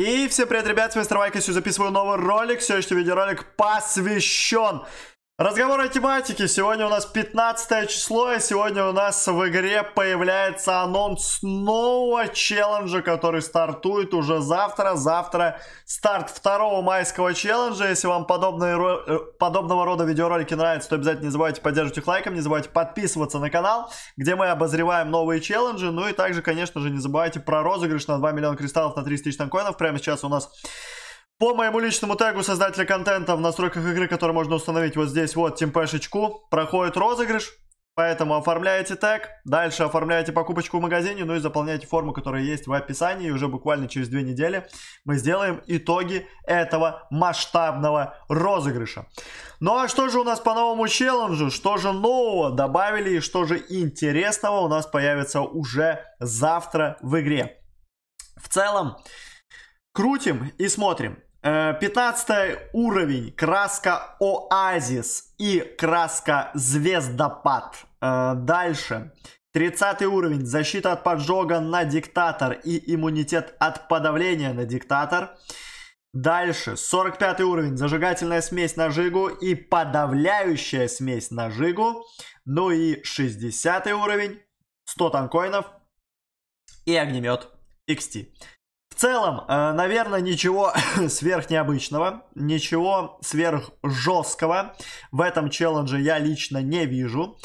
И всем привет, ребят, с вами Стравайк, я записываю новый ролик. Сегодняшний видеоролик посвящен Разговор о тематике. Сегодня у нас 15 число, и сегодня у нас в игре появляется анонс нового челленджа, который стартует уже завтра. Завтра старт второго майского челленджа. Если вам подобные, э, подобного рода видеоролики нравятся, то обязательно не забывайте поддерживать их лайком, не забывайте подписываться на канал, где мы обозреваем новые челленджи. Ну и также, конечно же, не забывайте про розыгрыш на 2 миллиона кристаллов на 30 тысяч танкоинов. Прямо сейчас у нас по моему личному тегу создателя контента в настройках игры, который можно установить вот здесь, вот, темпешечку, проходит розыгрыш. Поэтому оформляете тег, дальше оформляете покупочку в магазине, ну и заполняете форму, которая есть в описании. И уже буквально через две недели мы сделаем итоги этого масштабного розыгрыша. Ну а что же у нас по новому челленджу? Что же нового добавили и что же интересного у нас появится уже завтра в игре? В целом, крутим и смотрим. 15 э, уровень, краска Оазис и краска Звездопад. Э, дальше. 30 уровень, защита от поджога на диктатор и иммунитет от подавления на диктатор. Дальше, 45 уровень, зажигательная смесь на жигу и подавляющая смесь на жигу. Ну и 60 уровень, 100 танкоинов и огнемет XT целом, э, наверное, ничего сверхнеобычного, ничего сверхжесткого в этом челлендже я лично не вижу.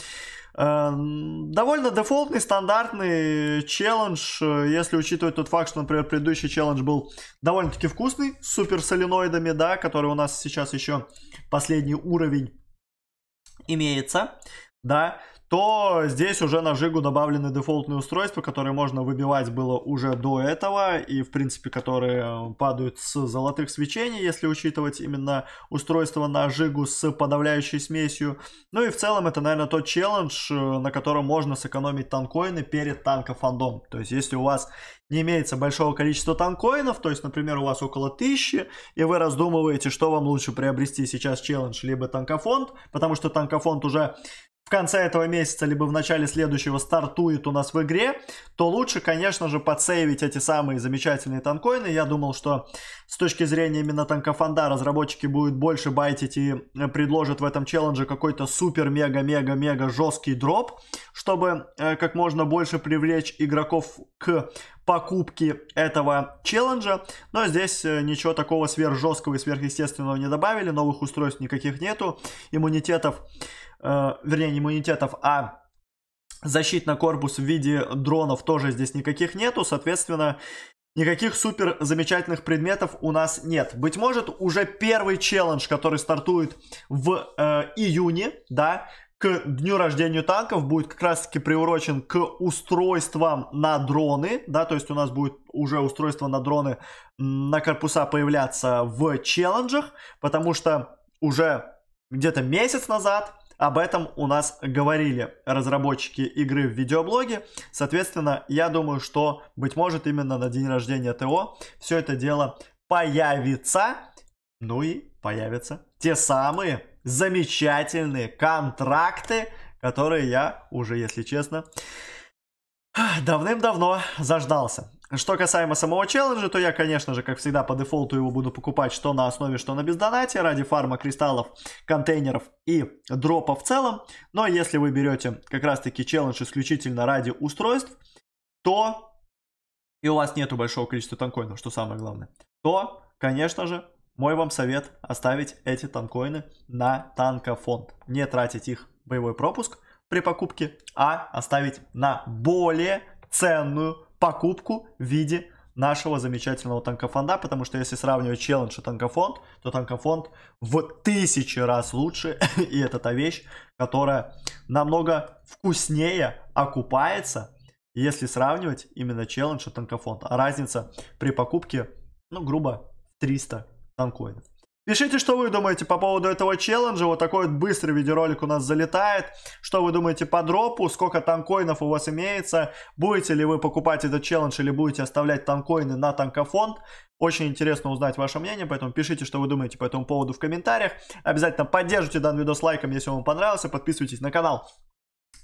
Э, довольно дефолтный, стандартный челлендж, э, если учитывать тот факт, что, например, предыдущий челлендж был довольно-таки вкусный, с суперсолиноидами, да, который у нас сейчас еще последний уровень имеется да, то здесь уже на Жигу добавлены дефолтные устройства, которые можно выбивать было уже до этого, и, в принципе, которые э, падают с золотых свечений, если учитывать именно устройство на Жигу с подавляющей смесью. Ну и в целом это, наверное, тот челлендж, э, на котором можно сэкономить танкоины перед танкофандом. То есть, если у вас не имеется большого количества танкоинов, то есть, например, у вас около тысячи, и вы раздумываете, что вам лучше приобрести сейчас челлендж, либо танкофонд, потому что танкофонд уже в конце этого месяца, либо в начале следующего стартует у нас в игре, то лучше, конечно же, подсейвить эти самые замечательные танкоины. Я думал, что с точки зрения именно танкофанда разработчики будут больше байтить и э, предложат в этом челлендже какой-то супер-мега-мега-мега жесткий дроп, чтобы э, как можно больше привлечь игроков к покупки этого челленджа. Но здесь э, ничего такого сверхжесткого и сверхъестественного не добавили. Новых устройств никаких нету. Иммунитетов Э, вернее, не иммунитетов, а защит на корпус в виде дронов тоже здесь никаких нету, соответственно, никаких супер замечательных предметов у нас нет. Быть может, уже первый челлендж, который стартует в э, июне, да, к дню рождения танков будет как раз таки приурочен к устройствам на дроны, да, то есть у нас будет уже устройство на дроны на корпуса появляться в челленджах, потому что уже где-то месяц назад об этом у нас говорили разработчики игры в видеоблоге. Соответственно, я думаю, что, быть может, именно на день рождения ТО все это дело появится. Ну и появятся те самые замечательные контракты, которые я уже, если честно, давным-давно заждался. Что касаемо самого челленджа, то я, конечно же, как всегда, по дефолту его буду покупать что на основе, что на бездонате, ради фарма кристаллов, контейнеров и дропа в целом. Но если вы берете как раз-таки челлендж исключительно ради устройств, то и у вас нету большого количества танкоинов, что самое главное, то, конечно же, мой вам совет оставить эти танкоины на танкофонд. Не тратить их в боевой пропуск при покупке, а оставить на более ценную покупку в виде нашего замечательного танкофонда, потому что если сравнивать челлендж и танкофонд, то танкофонд в тысячи раз лучше, и это та вещь, которая намного вкуснее окупается, если сравнивать именно челлендж и танкофонд. А разница при покупке, ну, грубо, 300 танкоинов. Пишите, что вы думаете по поводу этого челленджа. Вот такой вот быстрый видеоролик у нас залетает. Что вы думаете по дропу? Сколько танкоинов у вас имеется? Будете ли вы покупать этот челлендж или будете оставлять танкоины на танкофонд? Очень интересно узнать ваше мнение, поэтому пишите, что вы думаете по этому поводу в комментариях. Обязательно поддержите данный видос лайком, если вам понравился. Подписывайтесь на канал,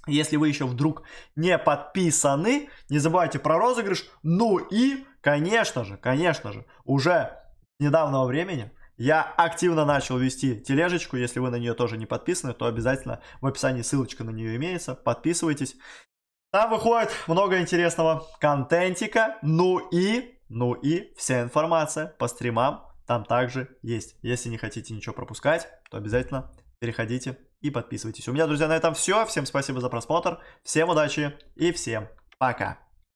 если вы еще вдруг не подписаны. Не забывайте про розыгрыш. Ну и, конечно же, конечно же, уже недавнего времени я активно начал вести тележечку. Если вы на нее тоже не подписаны, то обязательно в описании ссылочка на нее имеется. Подписывайтесь. Там выходит много интересного контентика. Ну и, ну и вся информация по стримам там также есть. Если не хотите ничего пропускать, то обязательно переходите и подписывайтесь. У меня, друзья, на этом все. Всем спасибо за просмотр. Всем удачи и всем пока.